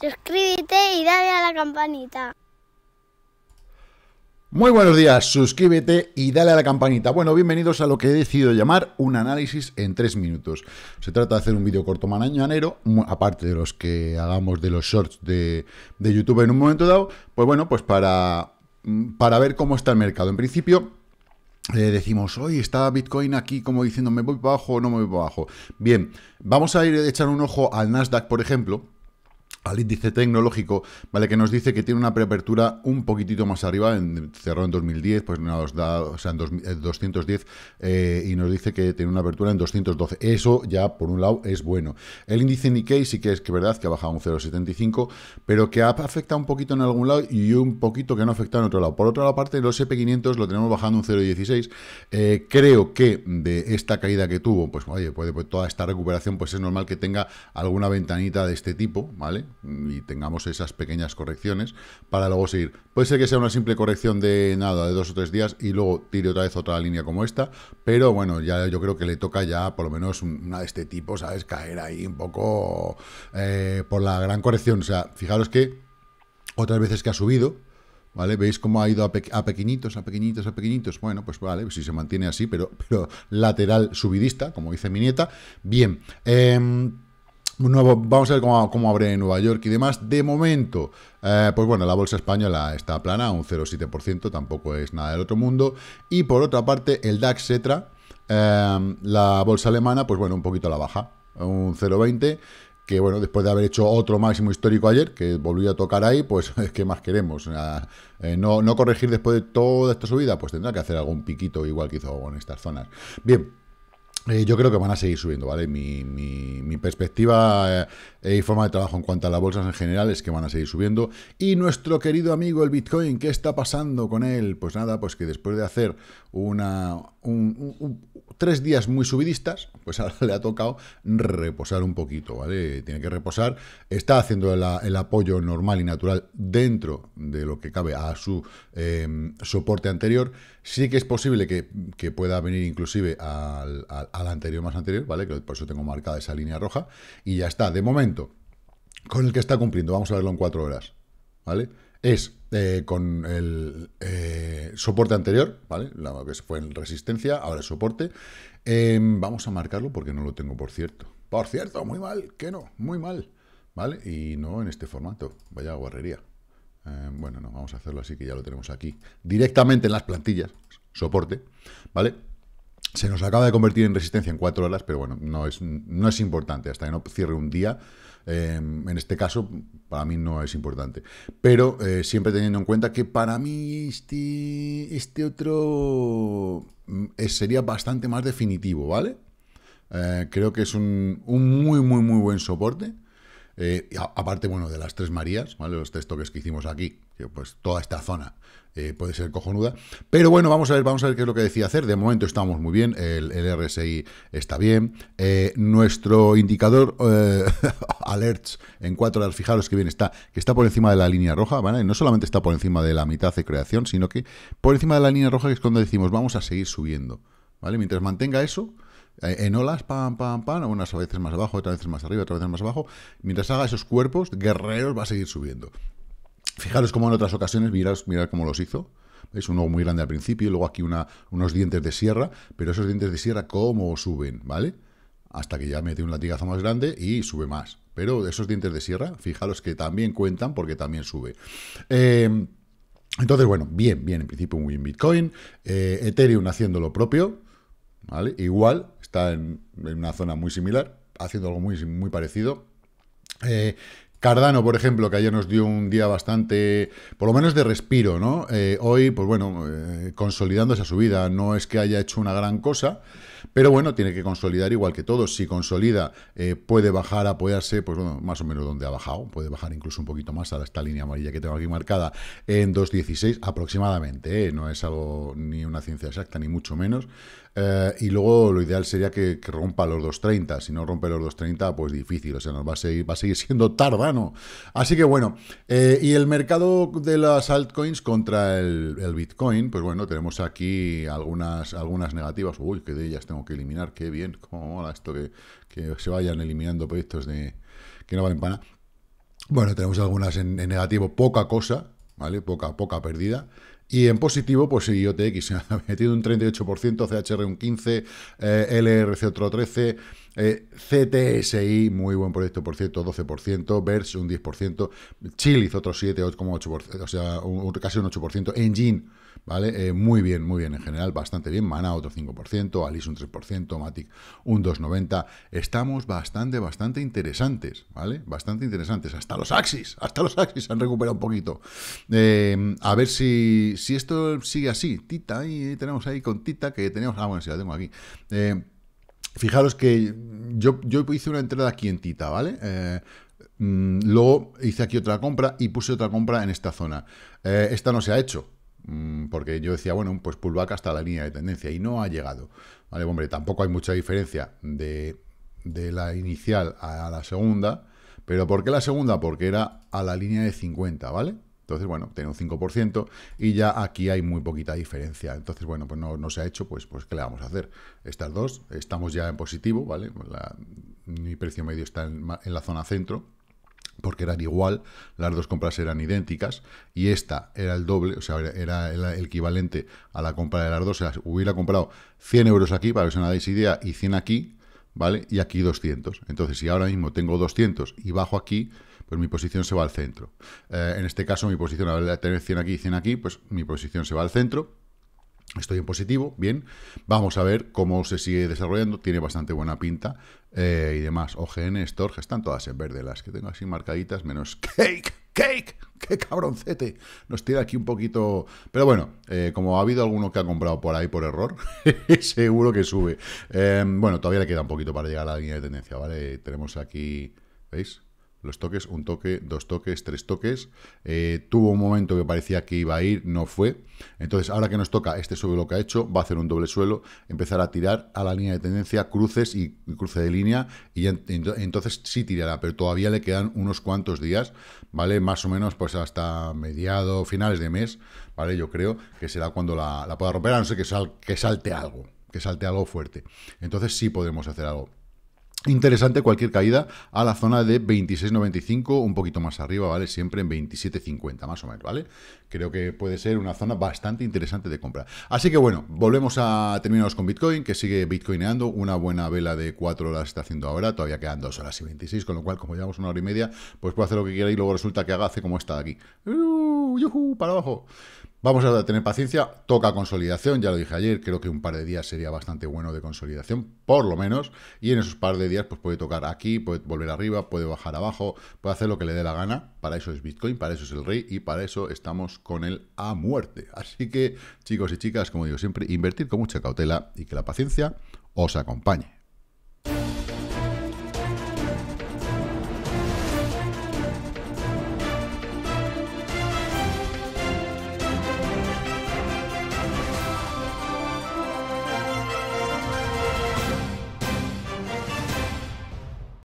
Suscríbete y dale a la campanita. Muy buenos días, suscríbete y dale a la campanita. Bueno, bienvenidos a lo que he decidido llamar un análisis en tres minutos. Se trata de hacer un vídeo corto enero, aparte de los que hagamos de los shorts de, YouTube en un momento dado, pues bueno, pues para, mm, para ver cómo está el mercado. En principio, eh, decimos, hoy está Bitcoin aquí como diciendo, me voy para abajo o no me voy para abajo. Bien, vamos a ir a echar un ojo al Nasdaq, por ejemplo, al índice tecnológico, ¿vale? Que nos dice que tiene una preapertura un poquitito más arriba, en, cerró en 2010, pues nos da, o sea, en 210, eh, y nos dice que tiene una apertura en 212. Eso ya, por un lado, es bueno. El índice Nikkei sí que es que verdad que ha bajado un 0,75, pero que ha afectado un poquito en algún lado y un poquito que no ha afectado en otro lado. Por otra parte, los SP500 lo tenemos bajando un 0,16. Eh, creo que de esta caída que tuvo, pues oye, puede, pues, toda esta recuperación, pues es normal que tenga alguna ventanita de este tipo, ¿vale? y tengamos esas pequeñas correcciones para luego seguir. Puede ser que sea una simple corrección de nada, de dos o tres días y luego tire otra vez otra línea como esta, pero bueno, ya yo creo que le toca ya por lo menos una de este tipo, ¿sabes? Caer ahí un poco eh, por la gran corrección. O sea, fijaros que otras veces que ha subido, ¿Vale? ¿Veis cómo ha ido a, pequeñitos, a pequeñitos, a pequeñitos? Bueno, pues vale, si se mantiene así, pero, pero lateral subidista, como dice mi nieta. Bien, em, vamos a ver cómo, abre Nueva York y demás. De momento, eh, pues bueno, la bolsa española está plana, un 0,7%, tampoco es nada del otro mundo. Y por otra parte, el DAX Cetra, em, la bolsa alemana, pues bueno, un poquito a la baja, un 0,20%, que bueno, después de haber hecho otro máximo histórico ayer, que volvió a tocar ahí, pues ¿qué más queremos? Eh, no, no corregir después de toda esta subida, pues tendrá que hacer algún piquito igual que hizo en estas zonas. Bien, eh, yo creo que van a seguir subiendo, ¿vale? Mi, perspectiva eh, y forma de trabajo en cuanto a las bolsas en general es que van a seguir subiendo. Y nuestro querido amigo el Bitcoin, ¿qué está pasando con él? Pues nada, pues que después de hacer una, tres días muy subidistas, pues ahora le ha tocado reposar un poquito, ¿vale? Tiene que reposar. Está haciendo el, apoyo normal y natural dentro de lo que cabe a su em, soporte anterior. Sí que es posible que, pueda venir inclusive al al, anterior más anterior, ¿vale? Que por eso tengo marcada esa línea roja. Y ya está, de momento, con el que está cumpliendo, vamos a verlo en cuatro horas, ¿vale? Es eh, con el eh, soporte anterior, ¿vale? Lo que fue en resistencia, ahora el soporte. Em, vamos a marcarlo porque no lo tengo, por cierto. Por cierto, muy mal, que no, muy mal, ¿vale? Y no en este formato, vaya guarrería. Em, bueno, no, vamos a hacerlo así que ya lo tenemos aquí. Directamente en las plantillas, soporte, ¿vale? Se nos acaba de convertir en resistencia en cuatro horas, pero bueno, no es, no es importante. Hasta que no cierre un día, em, en este caso, para mí no es importante. Pero eh, siempre teniendo en cuenta que para mí este, este otro mm, sería bastante más definitivo, ¿vale? Eh, creo que es un, muy, muy, muy buen soporte. Eh, aparte, bueno, de las tres Marías, ¿vale? Los tres toques que hicimos aquí, pues toda esta zona eh, puede ser cojonuda. Pero bueno, vamos a ver, vamos a ver qué es lo que decía hacer. De momento estamos muy bien, el, RSI está bien. Eh, nuestro indicador eh, alerts en cuatro horas, fijaros que bien está, que está por encima de la línea roja, ¿vale? No solamente está por encima de la mitad de creación, sino que por encima de la línea roja, que es cuando decimos vamos a seguir subiendo. ¿Vale? Mientras mantenga eso, en olas, pam, pam, pam, unas veces más abajo, otras veces más arriba, otras veces más abajo, mientras haga esos cuerpos, guerreros va a seguir subiendo. Fijaros cómo en otras ocasiones, mirad, mirad cómo los hizo. Es un muy grande al principio y luego aquí unos dientes de sierra, pero esos dientes de sierra, ¿cómo suben? ¿Vale? Hasta que ya mete un latigazo más grande y sube más. Pero esos dientes de sierra, fijaros que también cuentan porque también sube. Em, entonces, bueno, bien, bien, en principio muy bien Bitcoin. Eh, Ethereum haciendo lo propio, ¿vale? Igual, está en, una zona muy similar, haciendo algo muy, muy parecido. Eh, Cardano, por ejemplo, que ayer nos dio un día bastante, por lo menos de respiro, ¿no? Eh, hoy, pues bueno, eh, consolidando esa subida, no es que haya hecho una gran cosa, pero bueno, tiene que consolidar igual que todo. Si consolida, eh, puede bajar, apoyarse, pues bueno, más o menos donde ha bajado. Puede bajar incluso un poquito más a esta línea amarilla que tengo aquí marcada en 2.16 aproximadamente. ¿eh? No es algo ni una ciencia exacta, ni mucho menos. Eh, y luego lo ideal sería que, rompa los 2.30. Si no rompe los 2.30, pues difícil. O sea, nos va a seguir, va a seguir siendo tardano. Así que bueno, y el mercado de las altcoins contra el, Bitcoin, pues bueno, tenemos aquí algunas, algunas negativas. Uy, que de ellas tengo que eliminar, qué bien, cómo mola esto que, que se vayan eliminando proyectos de que no valen para nada. Bueno, tenemos algunas en, negativo, poca cosa, ¿vale? Poca, poca pérdida. Y en positivo, pues sí, IOTX ha metido un 38%, CHR un 15%, eh, LRC otro 13%, eh, CTSI, muy buen proyecto, por cierto, 12%, BERS un 10%, Chili otro 7,8%, o sea, casi un 8%, Engine ¿vale? Eh, muy bien, muy bien en general, bastante bien. Mana otro 5%, Alice un 3%, Matic un 2,90. Estamos bastante, bastante interesantes, ¿vale? Bastante interesantes. Hasta los Axis, hasta los Axis han recuperado un poquito. Eh, a ver si, esto sigue así. Tita, ahí tenemos ahí con Tita que tenemos... Ah, bueno, si la tengo aquí. Eh, fijaros que yo, yo hice una entrada aquí en Tita, ¿vale? Mm, luego hice aquí otra compra y puse otra compra en esta zona. esta no se ha hecho, Mm, porque yo decía, bueno, pues pullback hasta la línea de tendencia y no ha llegado. Vale, hombre, tampoco hay mucha diferencia de, la inicial a la segunda, pero ¿por qué la segunda? Porque era a la línea de 50, ¿vale? Entonces, bueno, tiene un 5% y ya aquí hay muy poquita diferencia. Entonces, bueno, pues no, se ha hecho, pues, pues ¿qué le vamos a hacer? Estas dos, estamos ya en positivo, ¿vale? mi precio medio está en la zona centro, porque eran igual, las dos compras eran idénticas, y esta era el doble, o sea, era el equivalente a la compra de las dos, o sea, hubiera comprado 100 euros aquí, para que os hagáis idea, y 100 aquí, ¿vale? Y aquí 200. Entonces, si ahora mismo tengo 200 y bajo aquí, pues mi posición se va al centro. Eh, en este caso, mi posición, al tener 100 aquí y 100 aquí, pues mi posición se va al centro, Estoy en positivo, bien. Vamos a ver cómo se sigue desarrollando. Tiene bastante buena pinta. Eh, y demás, OGN, Storge, están todas en verde. Las que tengo así marcaditas, menos Cake. ¡Cake! ¡Qué cabroncete! Nos tira aquí un poquito... Pero bueno, eh, como ha habido alguno que ha comprado por ahí por error, seguro que sube. Eh, bueno, todavía le queda un poquito para llegar a la línea de tendencia, ¿vale? Tenemos aquí... ¿Veis? Los toques, un toque, dos toques, tres toques. Eh, tuvo un momento que parecía que iba a ir, no fue. Entonces, ahora que nos toca este suelo lo que ha hecho, va a hacer un doble suelo, empezar a tirar a la línea de tendencia, cruces y, cruce de línea, y entonces sí tirará, pero todavía le quedan unos cuantos días, ¿vale? Más o menos pues hasta mediado, finales de mes, ¿vale? Yo creo que será cuando la, pueda romper, a no ser que, sal que salte algo, que salte algo fuerte. Entonces sí podemos hacer algo. Interesante cualquier caída a la zona de 26.95, un poquito más arriba, ¿vale? Siempre en 27.50 más o menos, ¿vale? Creo que puede ser una zona bastante interesante de compra. Así que bueno, volvemos a terminaros con Bitcoin, que sigue bitcoineando. Una buena vela de 4 horas está haciendo ahora, todavía quedan 2 horas y 26, con lo cual como llevamos una hora y media, pues puede hacer lo que quiera y luego resulta que haga hace como está de aquí para abajo. Vamos a tener paciencia, toca consolidación, ya lo dije ayer, creo que un par de días sería bastante bueno de consolidación, por lo menos, y en esos par de días pues puede tocar aquí, puede volver arriba, puede bajar abajo, puede hacer lo que le dé la gana, para eso es Bitcoin, para eso es el rey y para eso estamos con él a muerte. Así que chicos y chicas, como digo siempre, invertir con mucha cautela y que la paciencia os acompañe.